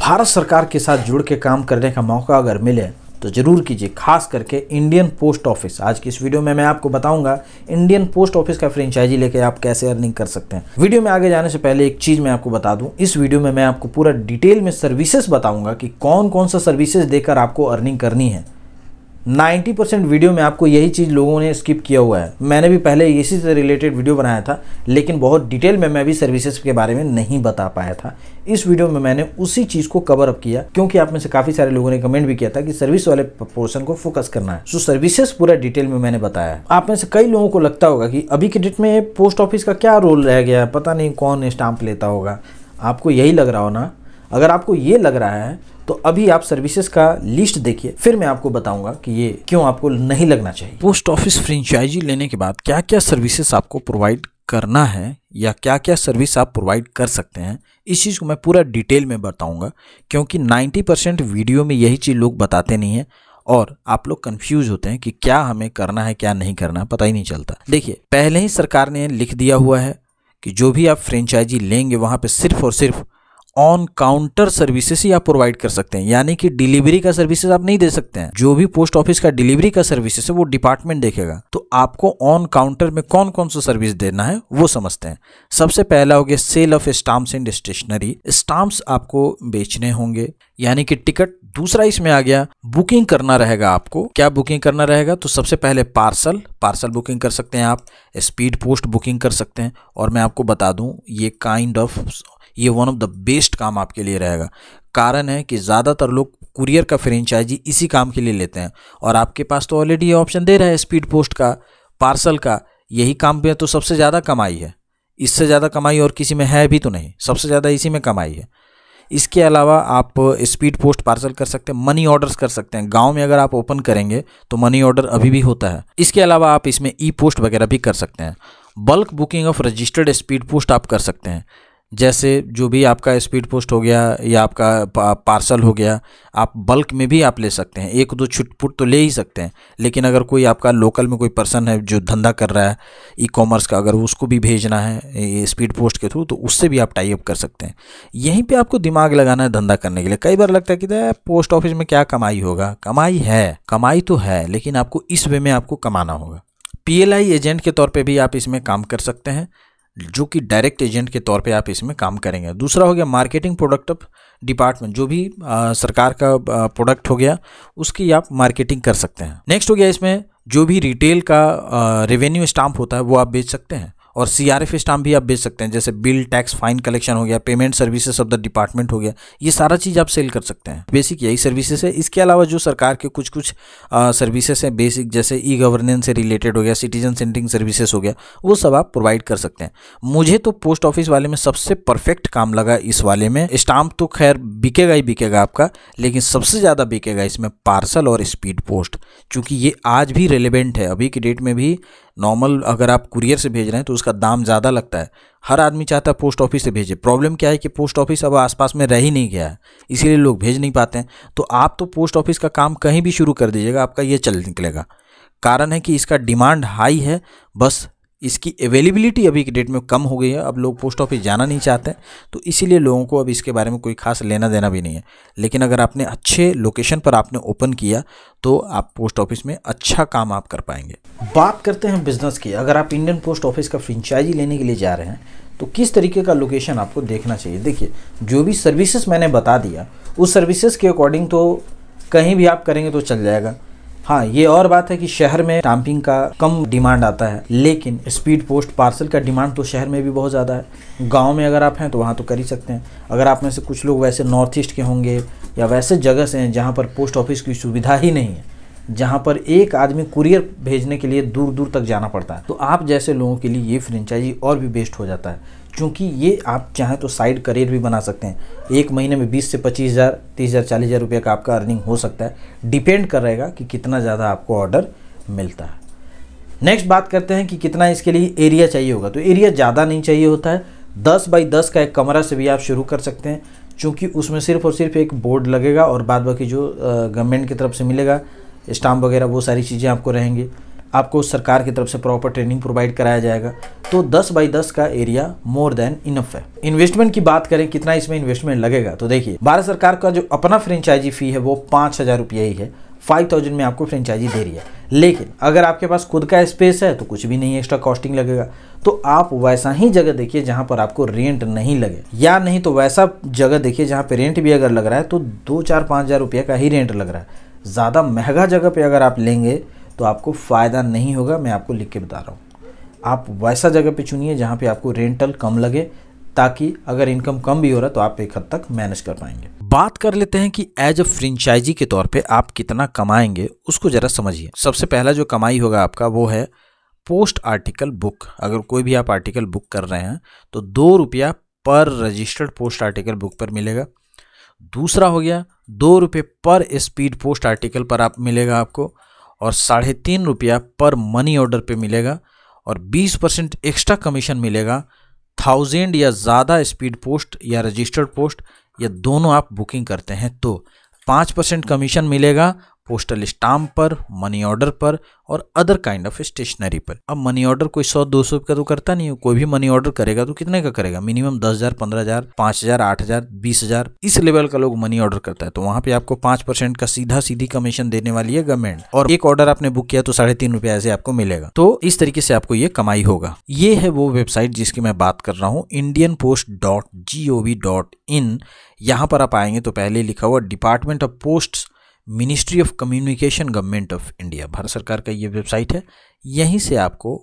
भारत सरकार के साथ जुड़ के काम करने का मौका अगर मिले तो ज़रूर कीजिए खास करके इंडियन पोस्ट ऑफिस आज की इस वीडियो में मैं आपको बताऊंगा इंडियन पोस्ट ऑफिस का फ्रेंचाइजी लेके आप कैसे अर्निंग कर सकते हैं वीडियो में आगे जाने से पहले एक चीज़ मैं आपको बता दूं इस वीडियो में मैं आपको पूरा डिटेल में सर्विसेज बताऊंगा कि कौन कौन सा सर्विसेज देकर आपको अर्निंग करनी है 90 परसेंट वीडियो में आपको यही चीज़ लोगों ने स्किप किया हुआ है मैंने भी पहले इसी से रिलेटेड वीडियो बनाया था लेकिन बहुत डिटेल में मैं भी सर्विसेज के बारे में नहीं बता पाया था इस वीडियो में मैंने उसी चीज़ को कवर अप किया क्योंकि आप में से काफ़ी सारे लोगों ने कमेंट भी किया था कि सर्विस वाले पोर्सन को फोकस करना है सो सर्विसेज पूरा डिटेल में मैंने बताया आप में से कई लोगों को लगता होगा कि अभी के डेट में पोस्ट ऑफिस का क्या रोल रह गया पता नहीं कौन स्टाम्प लेता होगा आपको यही लग रहा हो ना अगर आपको ये लग रहा है तो अभी आप सर्विसेज का लिस्ट देखिए फिर मैं आपको बताऊंगा कि ये क्यों आपको नहीं लगना चाहिए पोस्ट ऑफिस फ्रेंचाइजी लेने के बाद क्या क्या सर्विसेज आपको प्रोवाइड करना है या क्या क्या सर्विस आप प्रोवाइड कर सकते हैं इस चीज़ को मैं पूरा डिटेल में बताऊंगा क्योंकि 90 परसेंट वीडियो में यही चीज़ लोग बताते नहीं हैं और आप लोग कंफ्यूज होते हैं कि क्या हमें करना है क्या नहीं करना है पता ही नहीं चलता देखिए पहले ही सरकार ने लिख दिया हुआ है कि जो भी आप फ्रेंचाइजी लेंगे वहाँ पर सिर्फ और सिर्फ ऑन काउंटर सर्विसेज ही आप प्रोवाइड कर सकते हैं यानी कि डिलीवरी का सर्विसेज आप नहीं दे सकते हैं जो भी पोस्ट ऑफिस का डिलीवरी का सर्विसेज है वो डिपार्टमेंट देखेगा तो आपको ऑन काउंटर में कौन कौन सा सर्विस देना है वो समझते हैं सबसे पहला हो गया sale of stamp and stationery stamps आपको बेचने होंगे यानी कि टिकट दूसरा इसमें आ गया बुकिंग करना रहेगा आपको क्या बुकिंग करना रहेगा तो सबसे पहले पार्सल पार्सल बुकिंग कर सकते हैं आप स्पीड पोस्ट बुकिंग कर सकते हैं और मैं आपको बता दूं ये काइंड ऑफ ये वन ऑफ द बेस्ट काम आपके लिए रहेगा कारण है कि ज़्यादातर लोग कुरियर का फ्रेंचाइजी इसी काम के लिए लेते हैं और आपके पास तो ऑलरेडी ये ऑप्शन दे रहा है स्पीड पोस्ट का पार्सल का यही काम पे तो सबसे ज़्यादा कमाई है इससे ज़्यादा कमाई और किसी में है भी तो नहीं सबसे ज़्यादा इसी में कमाई है इसके अलावा आप स्पीड पोस्ट पार्सल कर सकते हैं मनी ऑर्डर्स कर सकते हैं गांव में अगर आप ओपन करेंगे तो मनी ऑर्डर अभी भी होता है इसके अलावा आप इसमें ई पोस्ट वगैरह भी कर सकते हैं bulk booking of registered speed post आप कर सकते हैं जैसे जो भी आपका स्पीड पोस्ट हो गया या आपका पार्सल हो गया आप बल्क में भी आप ले सकते हैं एक दो छुटपुट तो ले ही सकते हैं लेकिन अगर कोई आपका लोकल में कोई पर्सन है जो धंधा कर रहा है ई कॉमर्स का अगर उसको भी भेजना है स्पीड पोस्ट के थ्रू तो उससे भी आप टाइप कर सकते हैं यहीं पर आपको दिमाग लगाना है धंधा करने के लिए कई बार लगता है कि पोस्ट ऑफिस में क्या कमाई होगा कमाई है कमाई तो है लेकिन आपको इस वे में आपको कमाना होगा पी एजेंट के तौर पर भी आप इसमें काम कर सकते हैं जो कि डायरेक्ट एजेंट के तौर पे आप इसमें काम करेंगे दूसरा हो गया मार्केटिंग प्रोडक्ट डिपार्टमेंट जो भी आ, सरकार का प्रोडक्ट हो गया उसकी आप मार्केटिंग कर सकते हैं नेक्स्ट हो गया इसमें जो भी रिटेल का रेवेन्यू स्टाम्प होता है वो आप बेच सकते हैं और सी आर एफ स्टाम्प भी आप बेच सकते हैं जैसे बिल टैक्स फाइन कलेक्शन हो गया payment services of the department हो गया ये सारा चीज़ आप सेल कर सकते हैं बेसिक यही सर्विसेज है इसके अलावा जो सरकार के कुछ कुछ सर्विसेज हैं बेसिक जैसे ई गवर्नेंस से रिलेटेड हो गया सिटीजन सेंटरिंग सर्विसेज हो गया वो सब आप प्रोवाइड कर सकते हैं मुझे तो पोस्ट ऑफिस वाले में सबसे परफेक्ट काम लगा इस वाले में स्टाम्प तो खैर बिकेगा ही बिकेगा आपका लेकिन सबसे ज़्यादा बिकेगा इसमें पार्सल और स्पीड पोस्ट चूँकि ये आज भी रेलिवेंट है अभी की डेट में भी नॉर्मल अगर आप कुरियर से भेज रहे हैं तो उसका दाम ज़्यादा लगता है हर आदमी चाहता है पोस्ट ऑफिस से भेजे प्रॉब्लम क्या है कि पोस्ट ऑफिस अब आसपास में रह ही नहीं गया है इसीलिए लोग भेज नहीं पाते हैं तो आप तो पोस्ट ऑफिस का काम कहीं भी शुरू कर दीजिएगा आपका ये चल निकलेगा कारण है कि इसका डिमांड हाई है बस इसकी अवेलेबिलिटी अभी के डेट में कम हो गई है अब लोग पोस्ट ऑफिस जाना नहीं चाहते तो इसीलिए लोगों को अब इसके बारे में कोई खास लेना देना भी नहीं है लेकिन अगर आपने अच्छे लोकेशन पर आपने ओपन किया तो आप पोस्ट ऑफिस में अच्छा काम आप कर पाएंगे बात करते हैं बिजनेस की अगर आप इंडियन पोस्ट ऑफिस का फ्रेंचाइजी लेने के लिए जा रहे हैं तो किस तरीके का लोकेशन आपको देखना चाहिए देखिए जो भी सर्विसेज मैंने बता दिया उस सर्विसेज के अकॉर्डिंग तो कहीं भी आप करेंगे तो चल जाएगा हाँ ये और बात है कि शहर में स्टाम्पिंग का कम डिमांड आता है लेकिन स्पीड पोस्ट पार्सल का डिमांड तो शहर में भी बहुत ज़्यादा है गांव में अगर आप हैं तो वहाँ तो कर ही सकते हैं अगर आप में से कुछ लोग वैसे नॉर्थ ईस्ट के होंगे या वैसे जगह से हैं जहाँ पर पोस्ट ऑफिस की सुविधा ही नहीं है जहाँ पर एक आदमी कुरियर भेजने के लिए दूर दूर तक जाना पड़ता है तो आप जैसे लोगों के लिए ये फ्रेंचाइजी और भी बेस्ट हो जाता है क्योंकि ये आप चाहें तो साइड करियर भी बना सकते हैं एक महीने में बीस से पच्चीस हज़ार तीस हज़ार चालीस हज़ार रुपये का आपका अर्निंग हो सकता है डिपेंड कर रहेगा कि कितना ज़्यादा आपको ऑर्डर मिलता है नेक्स्ट बात करते हैं कि कितना इसके लिए एरिया चाहिए होगा तो एरिया ज़्यादा नहीं चाहिए होता है दस बाई दस का एक कमरा से भी आप शुरू कर सकते हैं क्योंकि उसमें सिर्फ और सिर्फ एक बोर्ड लगेगा और बाद बाकी जो गवर्नमेंट की तरफ से मिलेगा स्टाम्प वगैरह वो सारी चीज़ें आपको रहेंगी आपको सरकार की तरफ से प्रॉपर ट्रेनिंग प्रोवाइड कराया जाएगा तो 10 बाई 10 का एरिया मोर देन इनफ है इन्वेस्टमेंट की बात करें कितना इसमें इन्वेस्टमेंट लगेगा तो देखिए भारत सरकार का जो अपना फ्रेंचाइजी फी है वो पाँच हज़ार रुपये ही है फाइव थाउजेंड में आपको फ्रेंचाइजी दे रही है लेकिन अगर आपके पास खुद का स्पेस है तो कुछ भी नहीं एक्स्ट्रा कॉस्टिंग लगेगा तो आप वैसा ही जगह देखिए जहाँ पर आपको रेंट नहीं लगे या नहीं तो वैसा जगह देखिए जहां पर रेंट भी अगर लग रहा है तो दो चार पाँच हज़ार रुपये का ही रेंट लग रहा है ज़्यादा महंगा जगह पर अगर आप लेंगे तो आपको फ़ायदा नहीं होगा मैं आपको लिख के बता रहा हूँ आप वैसा जगह पे चुनिए जहाँ पे आपको रेंटल कम लगे ताकि अगर इनकम कम भी हो रहा है तो आप एक हद तक मैनेज कर पाएंगे बात कर लेते हैं कि एज अ फ्रेंचाइजी के तौर पे आप कितना कमाएंगे उसको ज़रा समझिए सबसे पहला जो कमाई होगा आपका वो है पोस्ट आर्टिकल बुक अगर कोई भी आप आर्टिकल बुक कर रहे हैं तो दो रुपया पर रजिस्टर्ड पोस्ट आर्टिकल बुक पर मिलेगा दूसरा हो गया दो रुपये पर स्पीड पोस्ट आर्टिकल पर आप मिलेगा आपको और साढ़े तीन रुपया पर मनी ऑर्डर पे मिलेगा और 20 परसेंट एक्स्ट्रा कमीशन मिलेगा थाउजेंड या ज़्यादा स्पीड पोस्ट या रजिस्टर्ड पोस्ट या दोनों आप बुकिंग करते हैं तो पाँच परसेंट कमीशन मिलेगा पोस्टल स्टाम्प पर मनी ऑर्डर पर और अदर काइंड ऑफ स्टेशनरी पर अब मनी ऑर्डर कोई सौ दो सौ का तो करता नहीं है कोई भी मनी ऑर्डर करेगा तो कितने का करेगा मिनिमम दस हजार पंद्रह हजार पांच हजार आठ हजार बीस हजार इस लेवल का लोग मनी ऑर्डर करता है तो वहां पे आपको पांच परसेंट का सीधा सीधी कमीशन देने वाली है गवर्नमेंट और एक ऑर्डर आपने बुक किया तो साढ़े तीन रुपया ऐसे आपको मिलेगा तो इस तरीके से आपको ये कमाई होगा ये है वो वेबसाइट जिसकी मैं बात कर रहा हूँ Indian post dot G O V dot in यहाँ पर आप आएंगे तो पहले लिखा हुआ department of post ministry of communication government of India Bharat सरकार का ये वेबसाइट है यहीं से आपको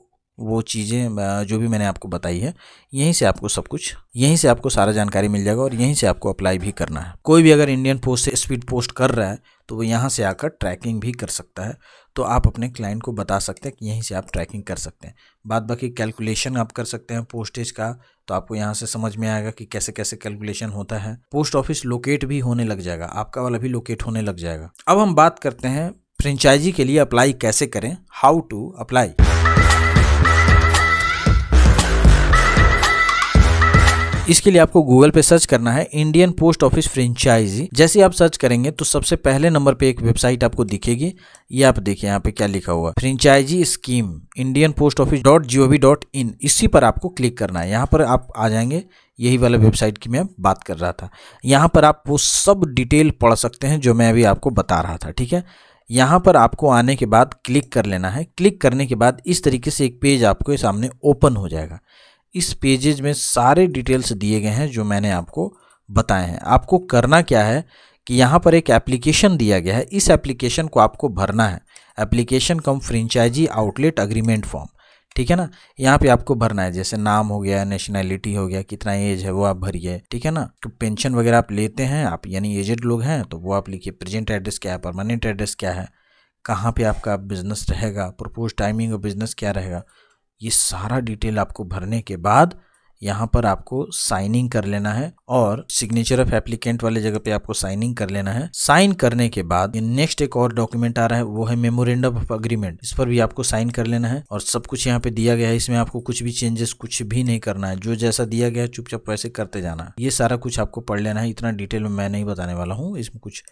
वो चीज़ें जो भी मैंने आपको बताई है यहीं से आपको सब कुछ यहीं से आपको सारा जानकारी मिल जाएगा और यहीं से आपको अप्लाई भी करना है कोई भी अगर इंडियन पोस्ट से स्पीड पोस्ट कर रहा है तो वो यहाँ से आकर ट्रैकिंग भी कर सकता है तो आप अपने क्लाइंट को बता सकते हैं कि यहीं से आप ट्रैकिंग कर सकते हैं बाद बाकी कैलकुलेशन आप कर सकते हैं पोस्टेज का तो आपको यहाँ से समझ में आएगा कि कैसे कैसे कैलकुलेशन होता है पोस्ट ऑफिस लोकेट भी होने लग जाएगा आपका वाला भी लोकेट होने लग जाएगा अब हम बात करते हैं फ्रेंचाइजी के लिए अप्लाई कैसे करें हाउ टू अप्लाई इसके लिए आपको गूगल पे सर्च करना है इंडियन पोस्ट ऑफिस फ्रेंचाइजी जैसे आप सर्च करेंगे तो सबसे पहले नंबर पे एक वेबसाइट आपको दिखेगी ये आप देखिए यहाँ पे क्या लिखा हुआ franchise scheme Indian post office dot G O V dot in इसी पर आपको क्लिक करना है यहाँ पर आप आ जाएंगे यही वाला वेबसाइट की मैं बात कर रहा था यहाँ पर आप वो सब डिटेल पढ़ सकते हैं जो मैं अभी आपको बता रहा था ठीक है यहाँ पर आपको आने के बाद क्लिक कर लेना है क्लिक करने के बाद इस तरीके से एक पेज आपके सामने ओपन हो जाएगा इस पेजेज में सारे डिटेल्स दिए गए हैं जो मैंने आपको बताए हैं आपको करना क्या है कि यहाँ पर एक एप्लीकेशन दिया गया है इस एप्लीकेशन को आपको भरना है application cum franchise outlet agreement form ठीक है ना यहाँ पे आपको भरना है जैसे नाम हो गया नेशनैलिटी हो गया कितना एज है वो आप भरिए ठीक है ना तो पेंशन वगैरह आप लेते हैं आप यानी एजेड लोग हैं तो वो आप लिखिए प्रेजेंट एड्रेस क्या है परमानेंट एड्रेस क्या है कहाँ पे आपका बिजनेस रहेगा प्रपोज टाइमिंग और बिजनेस क्या रहेगा ये सारा डिटेल आपको भरने के बाद यहाँ पर आपको साइनिंग कर लेना है और सिग्नेचर ऑफ एप्लीकेंट वाले जगह पे आपको साइनिंग कर लेना है साइन करने के बाद नेक्स्ट एक और डॉक्यूमेंट आ रहा है वो है मेमोरेंडम ऑफ अग्रीमेंट इस पर भी आपको साइन कर लेना है और सब कुछ यहाँ पे दिया गया है इसमें आपको कुछ भी चेंजेस कुछ भी नहीं करना है जो जैसा दिया गया है चुपचाप वैसे करते जाना है ये सारा कुछ आपको पढ़ लेना है इतना डिटेल में मैं नहीं बताने वाला हूँ इसमें कुछ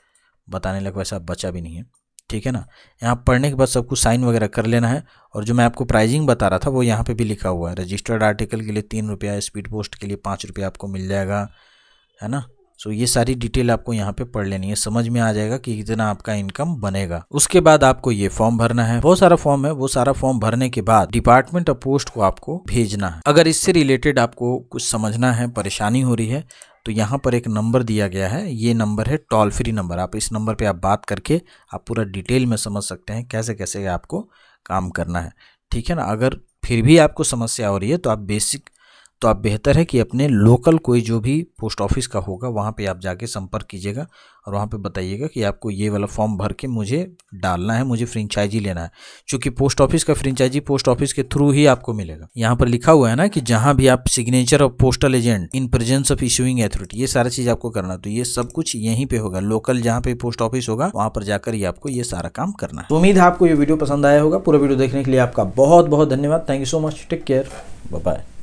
बताने लग वैसा बचा भी नहीं है ठीक है ना यहाँ पढ़ने के बाद सब कुछ साइन वगैरह कर लेना है और जो मैं आपको प्राइजिंग बता रहा था वो यहाँ पर भी लिखा हुआ है रजिस्टर्ड आर्टिकल के लिए तीन रुपया स्पीड पोस्ट के लिए पाँच रुपया आपको मिल जाएगा है ना सो ये सारी डिटेल आपको यहाँ पे पढ़ लेनी है समझ में आ जाएगा कि कितना आपका इनकम बनेगा उसके बाद आपको ये फॉर्म भरना है बहुत सारा फॉर्म है वो सारा फॉर्म भरने के बाद डिपार्टमेंट ऑफ पोस्ट को आपको भेजना है अगर इससे रिलेटेड आपको कुछ समझना है परेशानी हो रही है तो यहाँ पर एक नंबर दिया गया है ये नंबर है टोल फ्री नंबर आप इस नंबर पे आप बात करके आप पूरा डिटेल में समझ सकते हैं कैसे कैसे आपको काम करना है ठीक है ना अगर फिर भी आपको समस्या हो रही है तो आप बेसिक तो आप बेहतर है कि अपने लोकल कोई जो भी पोस्ट ऑफिस का होगा वहाँ पे आप जाके संपर्क कीजिएगा और वहाँ पे बताइएगा कि आपको ये वाला फॉर्म भर के मुझे डालना है मुझे फ्रेंचाइजी लेना है क्योंकि पोस्ट ऑफिस का फ्रेंचाइजी पोस्ट ऑफिस के थ्रू ही आपको मिलेगा यहाँ पर लिखा हुआ है ना कि जहाँ भी आप signature of postal agent in presence of issuing authority ये सारा चीज़ आपको करना तो ये सब कुछ यहीं पर होगा लोकल जहाँ पे पोस्ट ऑफिस होगा वहाँ पर जाकर ही आपको ये सारा काम करना है उम्मीद है आपको ये वीडियो पसंद आया होगा पूरा वीडियो देखने के लिए आपका बहुत बहुत धन्यवाद thank you so much take care bye